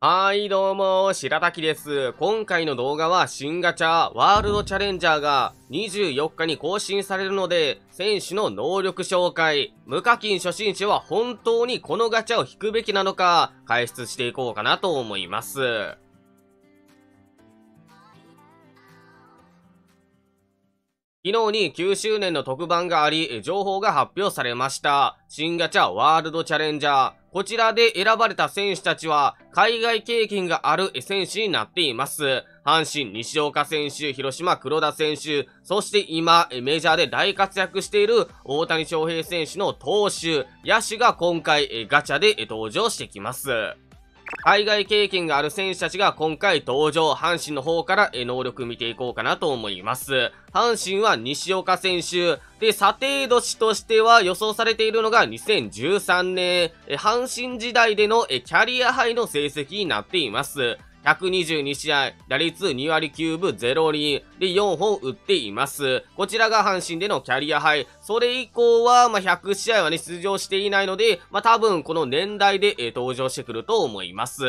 はい、どうも、白滝です。今回の動画は新ガチャワールドチャレンジャーが24日に更新されるので、選手の能力紹介、無課金初心者は本当にこのガチャを引くべきなのか、解説していこうかなと思います。昨日に9周年の特番があり、情報が発表されました。新ガチャワールドチャレンジャー。こちらで選ばれた選手たちは、海外経験がある選手になっています。阪神、西岡選手、広島、黒田選手、そして今、メジャーで大活躍している大谷翔平選手の投手、野手が今回、ガチャで登場してきます。海外経験がある選手たちが今回登場、阪神の方から能力見ていこうかなと思います。阪神は西岡選手、で、査定年としては予想されているのが2013年、阪神時代でのキャリアハイの成績になっています。122試合、打率2割9分0厘で4本打っています。こちらが阪神でのキャリアハイ。それ以降は、まあ、100試合はね、出場していないので、まあ、多分この年代で、えー、登場してくると思います。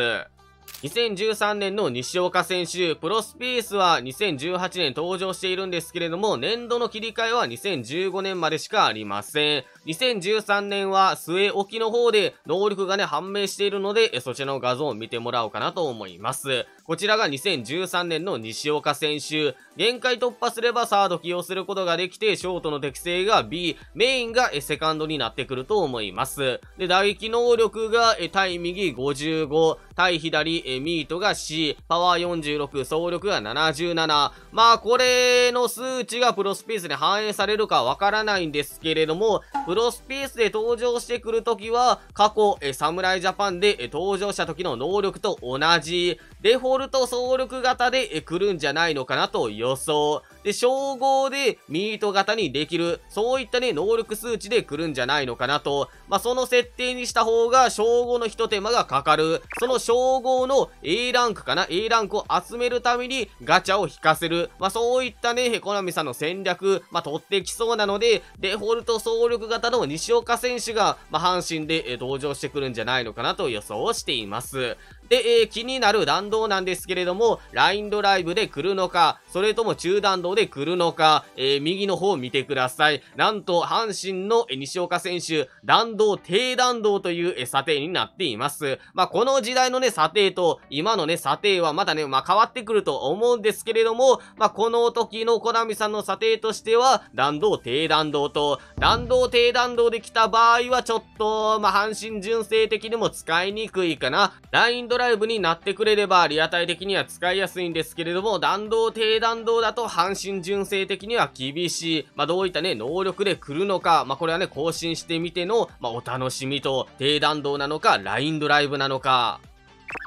2013年の西岡選手、プロスピースは2018年登場しているんですけれども、年度の切り替えは2015年までしかありません。2013年は末置きの方で能力がね、判明しているので、そちらの画像を見てもらおうかなと思います。こちらが2013年の西岡選手。限界突破すればサード起用することができて、ショートの適性が B、メインがセカンドになってくると思います。で、打撃能力が対右55、対左、えミートが C、パワー46、総力が77。まあ、これの数値がプロスペースに反映されるかわからないんですけれども、プロスペースで登場してくるときは、過去、え侍ジャパンで、え登場した時の能力と同じ、デフォルト総力型で、え来るんじゃないのかなと予想。で、称号でミート型にできる、そういったね、能力数値で来るんじゃないのかなと。まあ、その設定にした方が、称号の一手間がかかる。その称号の A ランクかな ?A ランクを集めるためにガチャを引かせる。まあ、そういったね、ヘコナミさんの戦略、まあ、取ってきそうなので、デフォルト総力型の西岡選手が、まあ、阪神で、え登場してくるんじゃないのかなと予想しています。で、えー、気になる弾道なんですけれども、ラインドライブで来るのか、それとも中弾道で来るのか、えー、右の方を見てください。なんと、阪神の西岡選手、弾道低弾道という、えー、査定になっています。まあ、この時代のね、査定と、今のね、査定はまだね、まあ、変わってくると思うんですけれども、まあ、この時のコナミさんの査定としては、弾道低弾道と、弾道低弾道で来た場合は、ちょっと、まあ、阪神純正的にも使いにくいかな。ラインドライブになってくれれば、リアタイ的には使いやすいんですけれども、弾道低弾道だと、半身純正的には厳しい。まあ、どういったね、能力で来るのか、まあ、これはね、更新してみての、まあ、お楽しみと、低弾道なのか、ラインドライブなのか。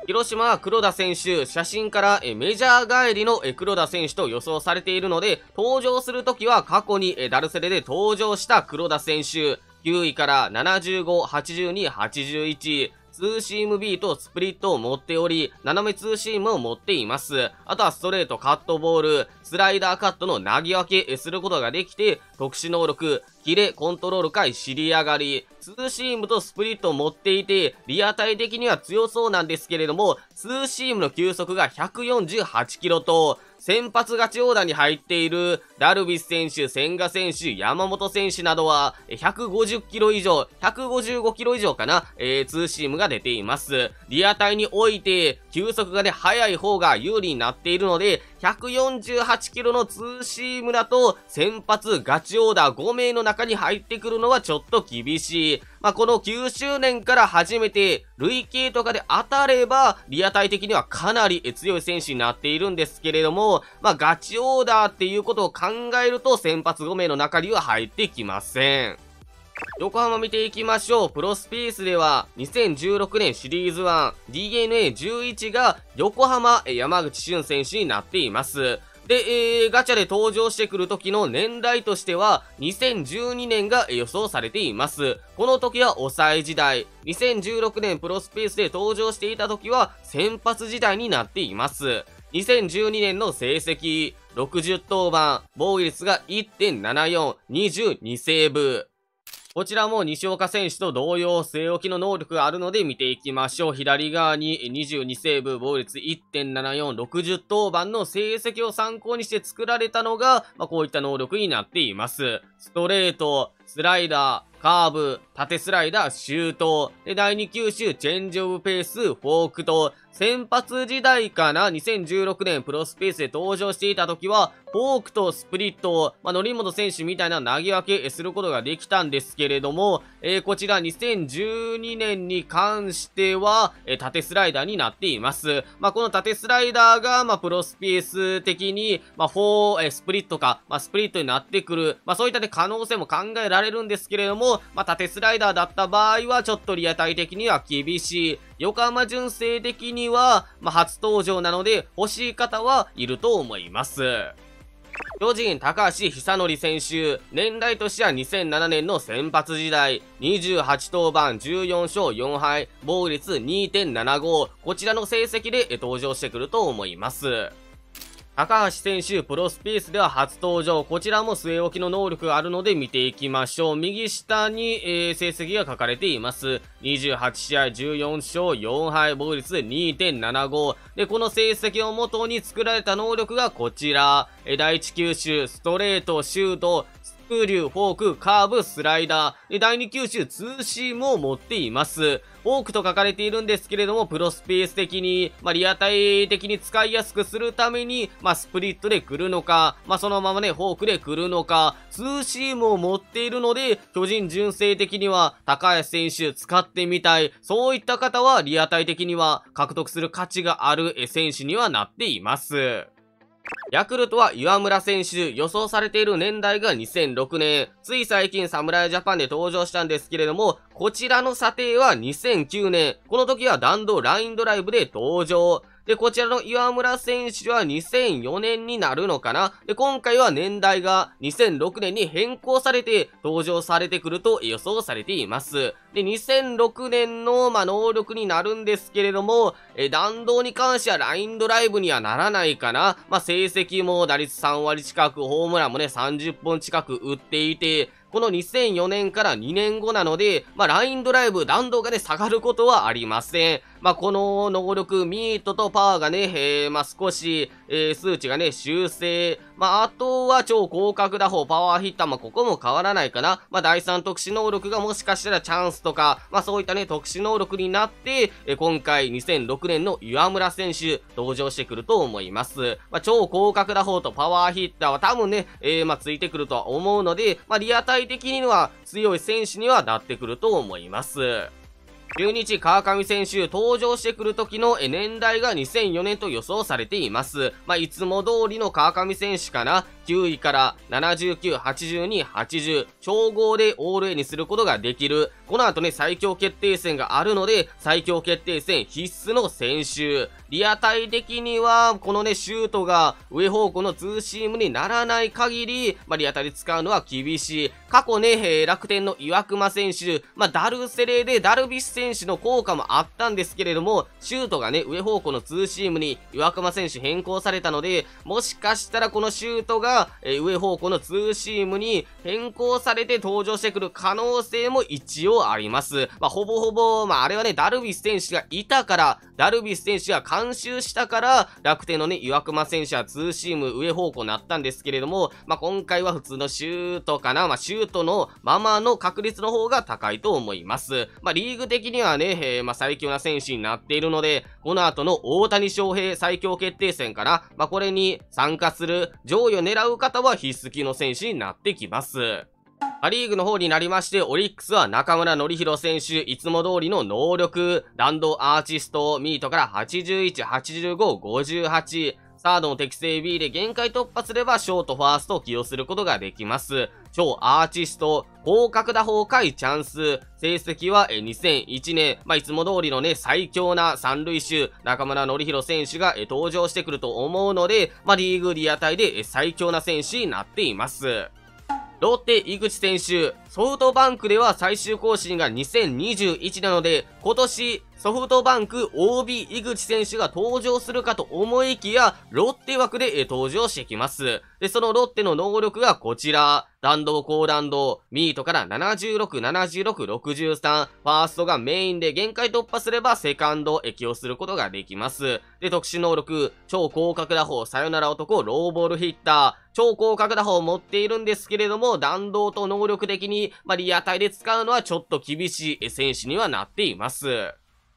広島は黒田選手、写真からメジャー帰りの黒田選手と予想されているので、登場するときは過去にダルセレで登場した黒田選手、9位から75、82、81、ツーシームビーとスプリットを持っており、斜めツーシームを持っています。あとはストレート、カットボール、スライダーカットの投げ分けすることができて、特殊能力、キレ、コントロール回、尻上がり、ツーシームとスプリットを持っていて、リアタイ的には強そうなんですけれども、ツーシームの球速が148キロと、先発ガチオーダーに入っている、ダルビス選手、千賀選手、山本選手などは、150キロ以上、155キロ以上かな、えー、ツーシームが出ています。リアタイにおいて、球速がね、速い方が有利になっているので、148キロのツーシームだと、先発ガチオーダー5名の中中に入ってくるのはちょっと厳しい。まあ、この9周年から初めて、累計とかで当たれば、リアタイ的にはかなり強い選手になっているんですけれども、まあ、ガチオーダーっていうことを考えると、先発5名の中には入ってきません。横浜見ていきましょう。プロスペースでは、2016年シリーズ 1DNA11 が横浜山口俊選手になっています。で、えー、ガチャで登場してくる時の年代としては、2012年が予想されています。この時は抑え時代、2016年プロスペースで登場していた時は先発時代になっています。2012年の成績、60登板、防御率が1.74、22セーブ。こちらも西岡選手と同様、据え置きの能力があるので見ていきましょう。左側に22セーブ、防率1.74、60登板の成績を参考にして作られたのが、まあ、こういった能力になっています。ストレート、スライダー、カーブ、縦スライダー、シュート。で、第2球種、チェンジオブペース、フォークと、先発時代かな、2016年プロスペースで登場していた時は、フォークとスプリットを、まあ、則本選手みたいな投げ分けすることができたんですけれども、えー、こちら2012年に関しては、えー、縦スライダーになっています。まあ、この縦スライダーが、まあ、プロスペース的に、まあ、フォー、えー、スプリットか、まあ、スプリットになってくる、まあ、そういったね、可能性も考えられられるんですけれども、まあ、縦スライダーだった場合は、ちょっとリアタイ的には厳しい。横浜純正的には、まあ、初登場なので、欲しい方はいると思います。巨人高橋久典選手、年代としては2007年の先発時代、28登板14勝4敗、防御率2.75、こちらの成績で登場してくると思います。高橋選手、プロスペースでは初登場。こちらも末置きの能力があるので見ていきましょう。右下に、えー、成績が書かれています。28試合14勝4敗、防御率2.75。で、この成績をもとに作られた能力がこちら。え第一吸収、ストレート、シュート、風流、フォーク、カーブ、スライダー、第2球種、ツーシームを持っています。フォークと書かれているんですけれども、プロスペース的に、まあ、リアタイ的に使いやすくするために、まあ、スプリットで来るのか、まあ、そのままね、フォークで来るのか、ツーシームを持っているので、巨人純正的には、高橋選手使ってみたい、そういった方は、リアタイ的には獲得する価値がある選手にはなっています。ヤクルトは岩村選手、予想されている年代が2006年。つい最近侍ジャパンで登場したんですけれども、こちらの査定は2009年。この時は弾道ラインドライブで登場。で、こちらの岩村選手は2004年になるのかなで、今回は年代が2006年に変更されて登場されてくると予想されています。で、2006年の、ま能力になるんですけれども、え、弾道に関してはラインドライブにはならないかな。まあ、成績も打率3割近く、ホームランもね、30本近く打っていて、この2004年から2年後なので、まあ、ラインドライブ、弾道がね、下がることはありません。まあ、この能力、ミートとパワーがね、えー、まあ、少し、えー、数値がね、修正。まあ、あとは超広角打法、パワーヒッター、まあ、ここも変わらないかな。まあ、第3特殊能力がもしかしたらチャンスとか、まあ、そういったね、特殊能力になって、えー、今回2006年の岩村選手、登場してくると思います。まあ、超広角打法とパワーヒッターは多分ね、えー、まあ、ついてくるとは思うので、まあ、リアタイ的には強い選手にはなってくると思います。中日川上選手登場してくる時の年代が2004年と予想されています。まあ、いつも通りの川上選手かな。9位から79、82、80、調合でオール A にすることができる。この後ね、最強決定戦があるので、最強決定戦必須の選手。リアタイ的には、このね、シュートが上方向のツーシームにならない限り、まあ、リアタイで使うのは厳しい。過去ね、えー、楽天の岩隈選手、まあ、ダルセレでダルビッシュ選手の効果もあったんですけれども、シュートがね、上方向のツーシームに岩隈選手変更されたので、もしかしたらこのシュートがが、え上方向のツーシームに変更されて登場してくる可能性も一応あります。まあ、ほぼほぼ、まあ、あれはね、ダルビッシュ選手がいたから、ダルビッシュ選手が監修したから、楽天のね、岩隈選手はツーシーム上方向になったんですけれども、まあ、今回は普通のシュートかな、まあ、シュートのままの確率の方が高いと思います。まあ、リーグ的にはね、えー、まあ、最強な選手になっているので、この後の大谷翔平最強決定戦かな、まあ、これに参加する上位を狙うう方は必須級の選手になってきます。ア・リーグの方になりまして、オリックスは中村典弘選手、いつも通りの能力、弾道アーティスト、ミートから81、85、58、サードの適正 B で限界突破すれば、ショート、ファーストを起用することができます。超アーティスト、広角打法回チャンス、成績は2001年、まあ、いつも通りのね、最強な三塁手、中村則弘選手が登場してくると思うので、まあ、リーグリア隊で最強な選手になっています。ロッテ井口選手、ソフトバンクでは最終更新が2021なので、今年ソフトバンク OB 井口選手が登場するかと思いきや、ロッテ枠で登場してきます。で、そのロッテの能力がこちら。弾道、高弾道、ミートから76、76、63、ファーストがメインで限界突破すればセカンドを起用することができます。で、特殊能力、超広角打法、さよなら男、ローボールヒッター、超広角打法を持っているんですけれども、弾道と能力的に、まあ、リアタイで使うのはちょっと厳しい選手にはなっています。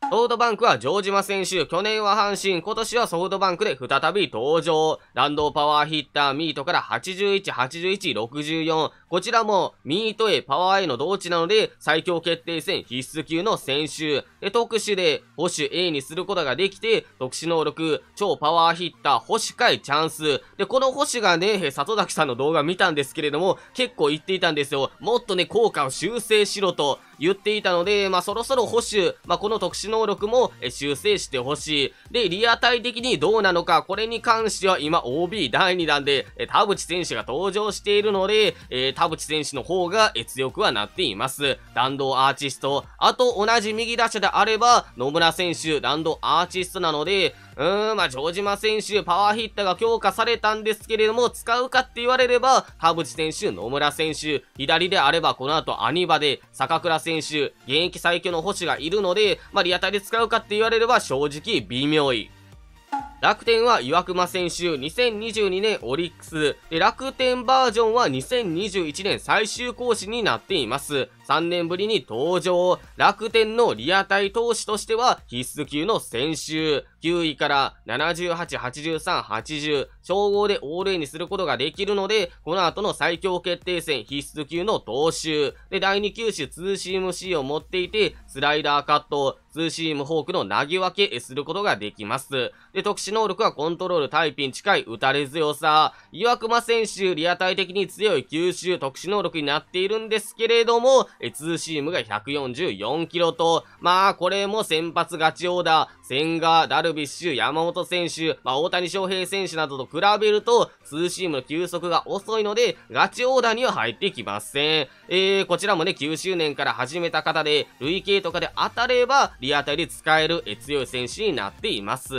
ソフトバンクは城島選手、去年は阪神、今年はソフトバンクで再び登場。弾道パワーヒッター、ミートから81、81、64。こちらも、ミートへ、パワーへの同値なので、最強決定戦必須級の選手。で、特殊で、保守 A にすることができて、特殊能力、超パワーヒッター、保守界チャンス。で、この保守がね、里崎さんの動画見たんですけれども、結構言っていたんですよ。もっとね、効果を修正しろと。言っていたので、まあ、そろそろ保守、まあ、この特殊能力も修正してほしい。で、リアタイ的にどうなのか、これに関しては今 OB 第2弾で、田淵選手が登場しているので、えー、田淵選手の方が強くはなっています。弾道アーチスト、あと同じ右打者であれば、野村選手、弾道アーチストなので、うーん、まあ、城島選手、パワーヒッターが強化されたんですけれども、使うかって言われれば、田淵選手、野村選手、左であればこの後アニバで、坂倉選手、現役最強の星がいるので、まあ、リアタイで使うかって言われれば、正直微妙い。楽天は岩隈選手、2022年オリックス。で、楽天バージョンは2021年最終講師になっています。3年ぶりに登場。楽天のリアタイ投手としては必須級の選手。9位から78、83、80、総合でオール A にすることができるので、この後の最強決定戦必須級の踏襲。で、第2球種ツーシーム C を持っていて、スライダーカット、ツーシームフォークの投げ分けすることができます。で、特殊能力はコントロール、タイピン近い、打たれ強さ。岩隈選手、リアタイ的に強い吸収、特殊能力になっているんですけれども、えツーシームが144キロと、まあ、これも先発ガチオーダー、千賀、ダルビビッシュ、山本選手、まあ、大谷翔平選手などと比べると、ツーシームの球速が遅いので、ガチオーダーには入ってきません。えー、こちらもね、9周年から始めた方で、累計とかで当たれば、リアタイで使える強い選手になっています。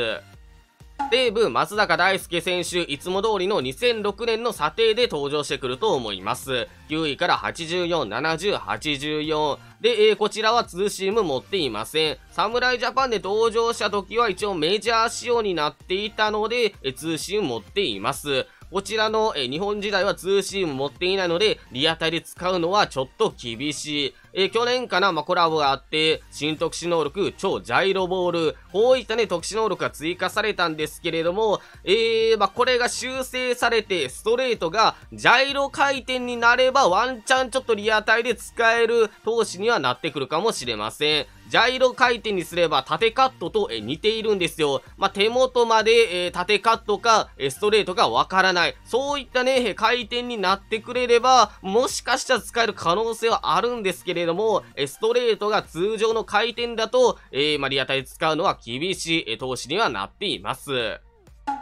西武松坂大輔選手いつも通りの2006年の査定で登場してくると思います9位から847084で、えー、こちらはツーシーム持っていません侍ジャパンで登場した時は一応メジャー仕様になっていたので、えー、ツーシーム持っていますこちらの、えー、日本時代はツーシーム持っていないので、リアタイで使うのはちょっと厳しい。えー、去年かな、まあ、コラボがあって、新特殊能力、超ジャイロボール、こういったね、特殊能力が追加されたんですけれども、えー、まあ、これが修正されて、ストレートがジャイロ回転になれば、ワンチャンちょっとリアタイで使える投資にはなってくるかもしれません。ジャイロ回転にすれば縦カットとえ似ているんですよ。まあ、手元まで、え縦カットか、えストレートがわからない。そういったね、回転になってくれれば、もしかしたら使える可能性はあるんですけれどども、ストレートが通常の回転だと、えー、リアタイ使うのは厳しい投資にはなっています。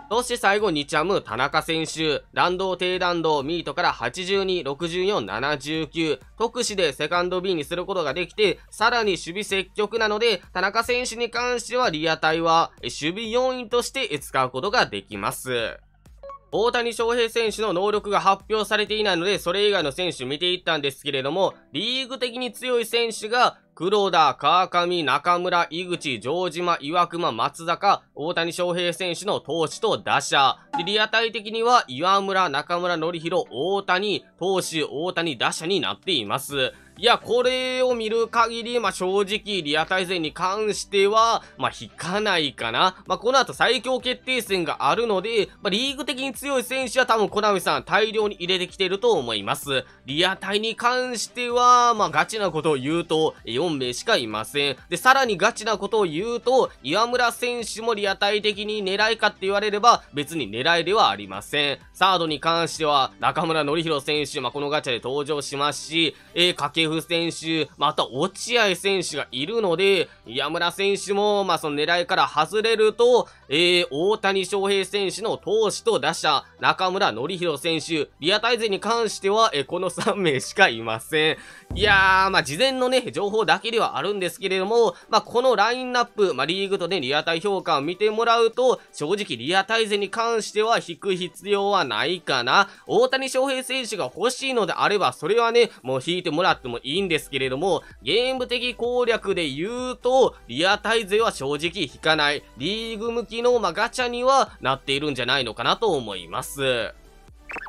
そして最後2チャム、田中選手。弾道低弾道、ミートから82、64、79。特殊でセカンド B にすることができて、さらに守備積極なので、田中選手に関してはリアタイは守備要員として使うことができます。大谷翔平選手の能力が発表されていないので、それ以外の選手見ていったんですけれども、リーグ的に強い選手が、黒田、川上、中村、井口、城島、岩隈、松坂、大谷翔平選手の投手と打者。リアタイ的には、岩村、中村、則弘、大谷、投手、大谷、打者になっています。いや、これを見る限り、まあ、正直、リア対戦に関しては、まあ、引かないかな。まあ、この後最強決定戦があるので、まあ、リーグ的に強い選手は多分、コナミさん大量に入れてきてると思います。リア対に関しては、まあ、ガチなことを言うと、4名しかいません。で、さらにガチなことを言うと、岩村選手もリア対的に狙いかって言われれば、別に狙いではありません。サードに関しては、中村則弘選手、まあ、このガチャで登場しますし、えー、フ選手、また落合選手がいるので、岩村選手も、まあ、その狙いから外れると、えー、大谷翔平選手の投手と打者、中村典弘選手、リアタイ勢に関しては、えー、この3名しかいません。いやー、まあ、事前のね、情報だけではあるんですけれども、まあ、このラインナップ、まあ、リーグとね、リアタイ評価を見てもらうと、正直リアタイ勢に関しては引く必要はないかな。大谷翔平選手が欲しいのであれば、それはね、もう引いてもらってももいいんですけれども、ゲーム的攻略で言うと、リアタイ勢は正直引かない、リーグ向きの、まあ、ガチャにはなっているんじゃないのかなと思います。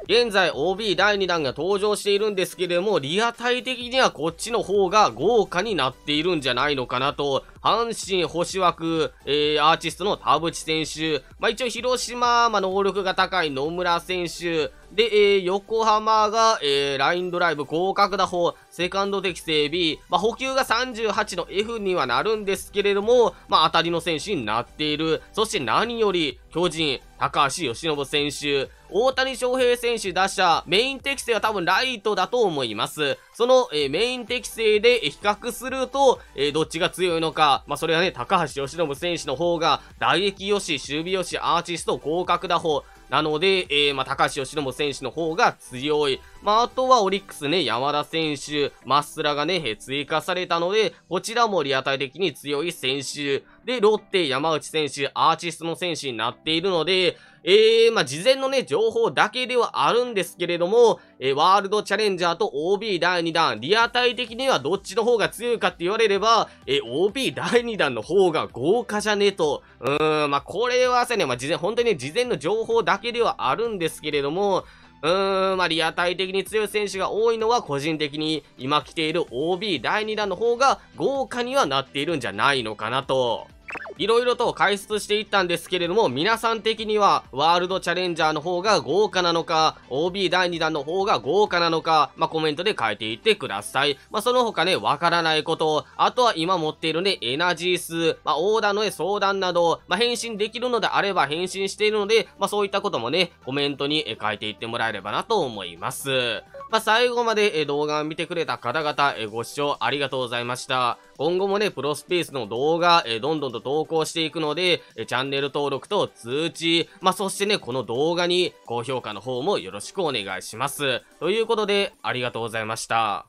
現在 OB 第2弾が登場しているんですけれども、リアタイ的にはこっちの方が豪華になっているんじゃないのかなと、阪神星枠、えー、アーティストの田淵選手、まあ、一応広島、まあ、能力が高い野村選手、で、えー、横浜が、えー、ラインドライブ、広角打法、セカンド適正 B、まあ、補給が38の F にはなるんですけれども、まあ、当たりの選手になっている。そして何より、巨人、高橋由伸選手、大谷翔平選手打者、メイン適性は多分ライトだと思います。その、えー、メイン適性で比較すると、えー、どっちが強いのか、まあ、それはね、高橋由伸選手の方が、打撃よし、守備よし、アーティスト、広角打法、なので、えー、まあ、高橋由伸選手の方が強い。まあ、あとはオリックスね、山田選手、マっスラがね、追加されたので、こちらもリアタイ的に強い選手。で、ロッテ、山内選手、アーティストの選手になっているので、えー、まあ、事前のね、情報だけではあるんですけれども、えー、ワールドチャレンジャーと OB 第2弾、リアタイ的にはどっちの方が強いかって言われれば、えー、OB 第2弾の方が豪華じゃねえと。うーん、まあ、これはさね、まあ、事前、本当に、ね、事前の情報だけではあるんですけれども、うーん、まあ、リアタイ的に強い選手が多いのは、個人的に今来ている OB 第2弾の方が豪華にはなっているんじゃないのかなと。いろいろと解説していったんですけれども、皆さん的には、ワールドチャレンジャーの方が豪華なのか、OB 第2弾の方が豪華なのか、まあ、コメントで書いていってください。まあ、その他ね、わからないこと、あとは今持っているね、エナジー数、まあ、オーダーの相談など、まあ、返信できるのであれば返信しているので、まあ、そういったこともね、コメントに書いていってもらえればなと思います。まあ、最後まで動画を見てくれた方々、ご視聴ありがとうございました。今後もね、プロスペースの動画、どんどんと投稿投稿していくので、チャンネル登録と通知、まあ、そしてね、この動画に高評価の方もよろしくお願いします。ということで、ありがとうございました。